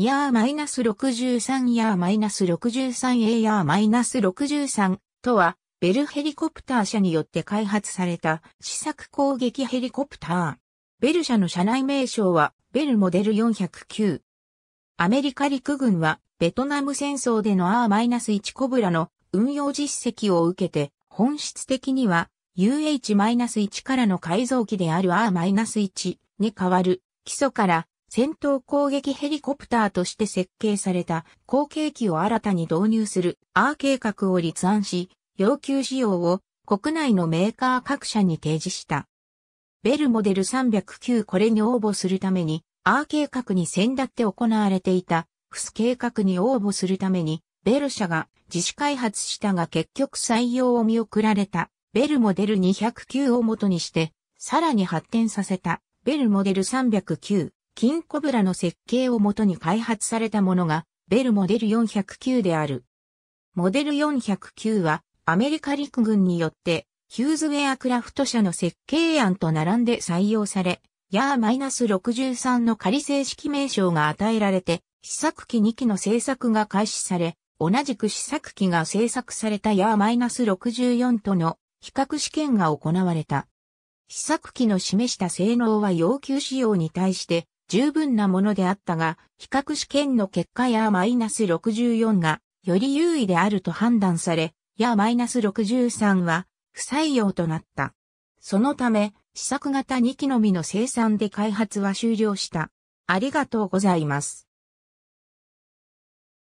ヤーマイナス63ヤーマイナス 63A ヤーマイナス63とは、ベルヘリコプター社によって開発された試作攻撃ヘリコプター。ベル社の社内名称は、ベルモデル409。アメリカ陸軍は、ベトナム戦争でのス1コブラの運用実績を受けて、本質的には UH-1 からの改造機である R-1 に代わる基礎から戦闘攻撃ヘリコプターとして設計された後継機を新たに導入する R 計画を立案し、要求仕様を国内のメーカー各社に提示した。ベルモデル309これに応募するために、R 計画に先立って行われていた、フス計画に応募するために、ベル社が自主開発したが結局採用を見送られた、ベルモデル209を元にして、さらに発展させた、ベルモデル309。金コブラの設計をもとに開発されたものが、ベルモデル409である。モデル409は、アメリカ陸軍によって、ヒューズウェアクラフト社の設計案と並んで採用され、ヤー -63 の仮正式名称が与えられて、試作機2機の製作が開始され、同じく試作機が製作されたヤー -64 との比較試験が行われた。試作機の示した性能は要求仕様に対して十分なものであったが、比較試験の結果やマイナス -64 がより優位であると判断され、やマイナス -63 は不採用となった。そのため、試作型2機のみの生産で開発は終了した。ありがとうございます。